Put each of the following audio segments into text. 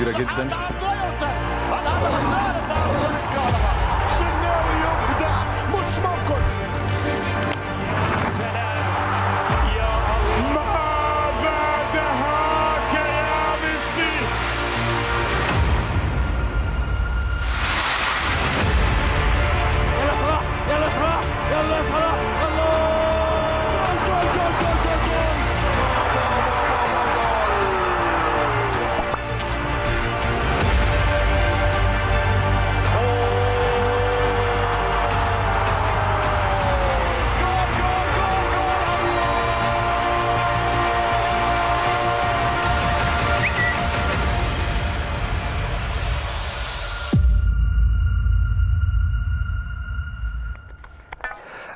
wieder geht's denn.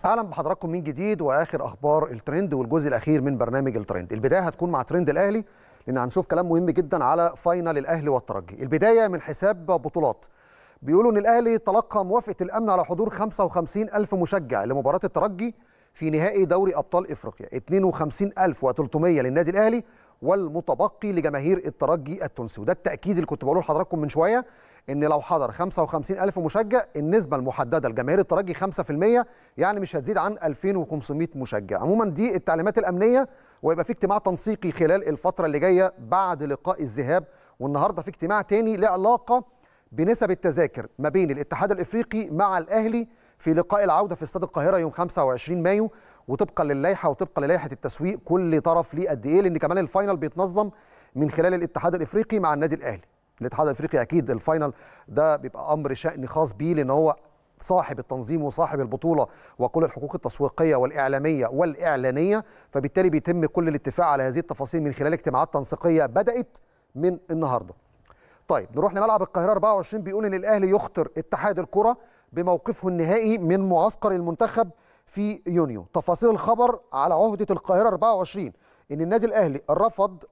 اهلا بحضراتكم من جديد واخر اخبار الترند والجزء الاخير من برنامج الترند البدايه هتكون مع ترند الاهلي لان هنشوف كلام مهم جدا على فاينل الاهلي والترجي البدايه من حساب بطولات بيقولوا ان الاهلي تلقى موافقه الامن على حضور 55 الف مشجع لمباراه الترجي في نهائي دوري ابطال افريقيا 52300 للنادي الاهلي والمتبقي لجماهير الترجي التونسي وده التاكيد اللي كنت بقوله لحضراتكم من شويه ان لو حضر 55000 مشجع النسبه المحدده لجماهير الترجي 5% يعني مش هتزيد عن 2500 مشجع عموما دي التعليمات الامنيه ويبقى في اجتماع تنسيقي خلال الفتره اللي جايه بعد لقاء الذهاب والنهارده في اجتماع تاني له علاقه بنسب التذاكر ما بين الاتحاد الافريقي مع الاهلي في لقاء العوده في استاد القاهره يوم 25 مايو وطبقا للائحه وطبقا للائحه التسويق كل طرف ليه قد ايه لان كمان الفاينل بيتنظم من خلال الاتحاد الافريقي مع النادي الاهلي الاتحاد الافريقي اكيد الفاينل ده بيبقى امر شان خاص بيه لان هو صاحب التنظيم وصاحب البطوله وكل الحقوق التسويقيه والاعلاميه والاعلانيه فبالتالي بيتم كل الاتفاق على هذه التفاصيل من خلال اجتماعات تنسيقيه بدات من النهارده. طيب نروح لملعب القاهره 24 بيقول ان الاهلي يخطر اتحاد الكره بموقفه النهائي من معسكر المنتخب في يونيو تفاصيل الخبر على عهده القاهره 24 ان النادي الاهلي رفض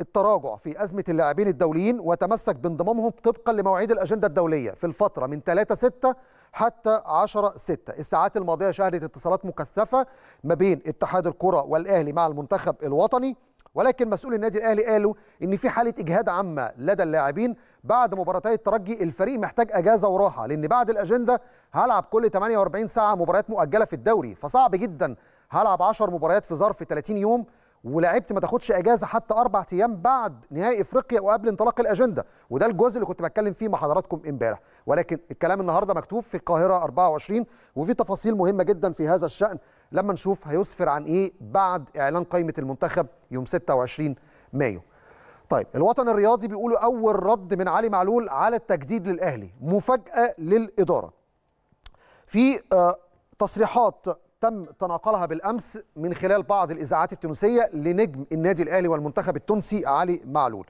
التراجع في أزمة اللاعبين الدوليين وتمسك بانضمامهم طبقا لمواعيد الأجندة الدولية في الفترة من 3/6 حتى 10/6 الساعات الماضية شهدت اتصالات مكثفة ما بين اتحاد الكرة والأهلي مع المنتخب الوطني ولكن مسؤول النادي الاهلي قالوا ان في حاله اجهاد عامه لدى اللاعبين بعد مباراتي الترجي الفريق محتاج اجازه وراحه لان بعد الاجنده هلعب كل 48 ساعه مباريات مؤجله في الدوري فصعب جدا هلعب 10 مباريات في ظرف 30 يوم ولعبت ما تاخدش اجازه حتى اربع ايام بعد نهائي افريقيا وقبل انطلاق الاجنده وده الجزء اللي كنت بتكلم فيه مع حضراتكم امبارح ولكن الكلام النهارده مكتوب في القاهره 24 وفي تفاصيل مهمه جدا في هذا الشان لما نشوف هيسفر عن ايه بعد اعلان قائمه المنتخب يوم 26 مايو طيب الوطن الرياضي بيقولوا اول رد من علي معلول على التجديد للاهلي مفاجاه للاداره في آه، تصريحات تم تناقلها بالامس من خلال بعض الاذاعات التونسيه لنجم النادي الاهلي والمنتخب التونسي علي معلول.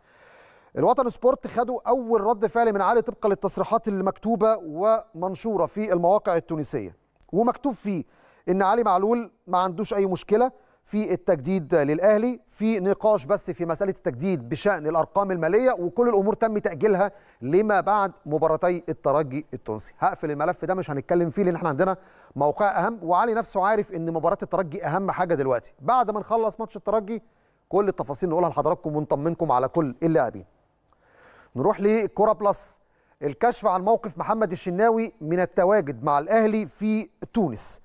الوطن سبورت خدوا اول رد فعل من علي طبقا للتصريحات المكتوبه ومنشوره في المواقع التونسيه ومكتوب فيه ان علي معلول ما عندوش اي مشكله في التجديد للاهلي في نقاش بس في مساله التجديد بشان الارقام الماليه وكل الامور تم تاجيلها لما بعد مباراتي الترجي التونسي هقفل الملف ده مش هنتكلم فيه لان احنا عندنا موقع اهم وعلي نفسه عارف ان مباراه الترجي اهم حاجه دلوقتي بعد ما نخلص ماتش الترجي كل التفاصيل نقولها لحضراتكم ونطمنكم على كل اللاعبين نروح لكره بلس الكشف عن موقف محمد الشناوي من التواجد مع الاهلي في تونس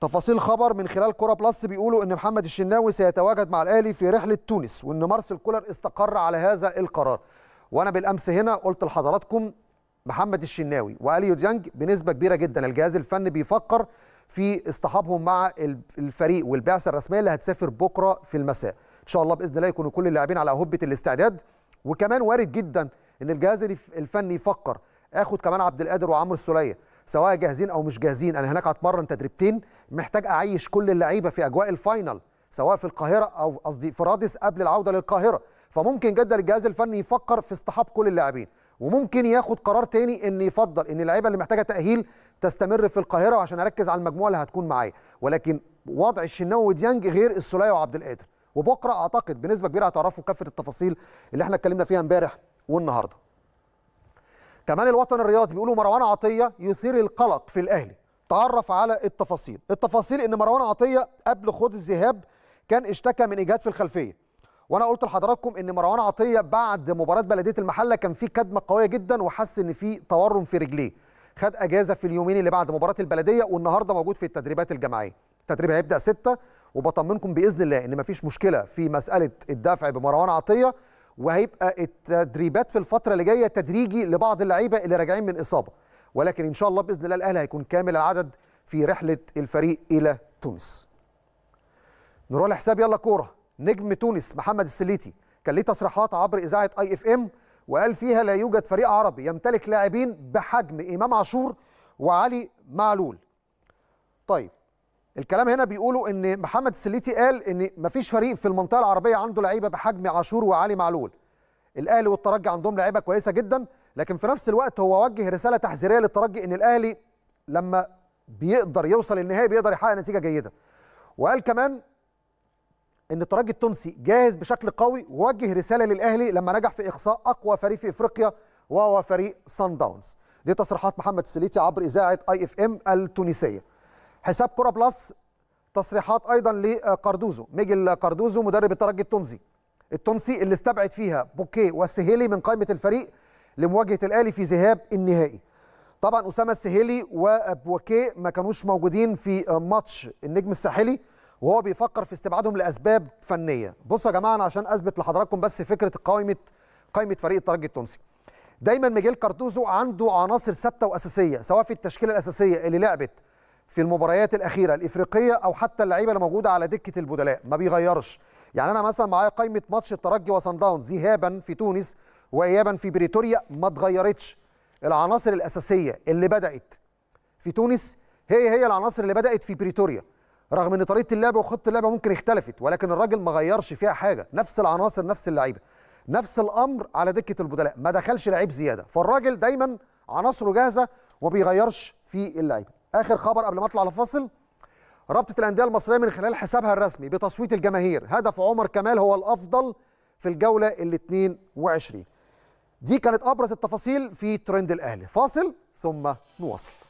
تفاصيل خبر من خلال كرة بلس بيقولوا ان محمد الشناوي سيتواجد مع الاهلي في رحله تونس وان مارسيل كولر استقر على هذا القرار وانا بالامس هنا قلت لحضراتكم محمد الشناوي واليو ديانج بنسبه كبيره جدا الجهاز الفني بيفكر في اصطحابهم مع الفريق والبعثه الرسميه اللي هتسافر بكره في المساء ان شاء الله باذن الله يكونوا كل اللاعبين على هبه الاستعداد وكمان وارد جدا ان الجهاز الفني يفكر اخد كمان عبد القادر وعمرو السوليه سواء جاهزين او مش جاهزين انا هناك هتمرن تدريبتين محتاج اعيش كل اللعيبه في اجواء الفاينل سواء في القاهره او قصدي في رادس قبل العوده للقاهره فممكن جدا الجهاز الفني يفكر في اصطحاب كل اللاعبين وممكن ياخد قرار تاني ان يفضل ان اللعيبه اللي محتاجه تاهيل تستمر في القاهره عشان اركز على المجموعه اللي هتكون معايا ولكن وضع الشناوي وديانج غير السوليه وعبد القادر وبكره اعتقد بنسبه كبيره هتعرفوا كافه التفاصيل اللي احنا اتكلمنا فيها امبارح والنهارده كمان الوطن الرياضي بيقولوا مروان عطيه يثير القلق في الاهلي تعرف على التفاصيل التفاصيل ان مروان عطيه قبل خوض الذهاب كان اشتكى من اجهاد في الخلفيه وانا قلت لحضراتكم ان مروان عطيه بعد مباراه بلديه المحله كان في كدمه قويه جدا وحس ان في تورم في رجليه خد اجازه في اليومين اللي بعد مباراه البلديه والنهارده موجود في التدريبات الجماعيه التدريب هيبدا 6 وبطمنكم باذن الله ان مفيش مشكله في مساله الدفع بمروان عطيه وهيبقى التدريبات في الفتره اللي جايه تدريجي لبعض اللعيبه اللي راجعين من اصابه ولكن ان شاء الله باذن الله الاهلي هيكون كامل العدد في رحله الفريق الى تونس نروح لحساب يلا كوره نجم تونس محمد السليتي كان ليه تصريحات عبر اذاعه اي اف ام وقال فيها لا يوجد فريق عربي يمتلك لاعبين بحجم امام عاشور وعلي معلول طيب الكلام هنا بيقولوا ان محمد السليتي قال ان مفيش فريق في المنطقه العربيه عنده لعيبه بحجم عاشور وعلي معلول الاهلي والترجي عندهم لعيبه كويسه جدا لكن في نفس الوقت هو وجه رساله تحذيريه للترجي ان الاهلي لما بيقدر يوصل للنهايه بيقدر يحقق نتيجه جيده وقال كمان ان الترجي التونسي جاهز بشكل قوي ووجه رساله للاهلي لما نجح في اقصاء اقوى فريق في افريقيا وهو فريق سان داونز دي تصريحات محمد السليتي عبر اذاعه اي اف ام التونسيه حساب كرة بلس تصريحات ايضا لقاردوزو ميجل كاردوزو مدرب الترجي التونسي التونسي اللي استبعد فيها بوكيه والسهيلي من قائمه الفريق لمواجهه الاهلي في ذهاب النهائي طبعا اسامه السهيلي وبوكيه ما كانوش موجودين في ماتش النجم الساحلي وهو بيفكر في استبعادهم لاسباب فنيه بصوا يا جماعه انا عشان اثبت لحضراتكم بس فكره قائمه قائمه فريق الترجي التونسي دايما ميجيل كاردوزو عنده عناصر ثابته واساسيه سواء في التشكيله الاساسيه اللي لعبت في المباريات الاخيره الافريقيه او حتى اللعيبه اللي موجوده على دكه البدلاء ما بيغيرش يعني انا مثلا معايا قائمه ماتش الترجي وصن داونز ذهابا في تونس وايابا في بريتوريا ما اتغيرتش العناصر الاساسيه اللي بدات في تونس هي هي العناصر اللي بدات في بريتوريا رغم ان طريقه اللعب وخطه اللعب ممكن اختلفت ولكن الراجل ما غيرش فيها حاجه نفس العناصر نفس اللعيبه نفس الامر على دكه البدلاء ما دخلش لعيب زياده فالراجل دايما عناصره جاهزه وما بيغيرش في اللعيبه اخر خبر قبل ما اطلع لفاصل رابطه الانديه المصريه من خلال حسابها الرسمي بتصويت الجماهير هدف عمر كمال هو الافضل في الجوله ال 22 دي كانت ابرز التفاصيل في ترند الاهلي فاصل ثم نواصل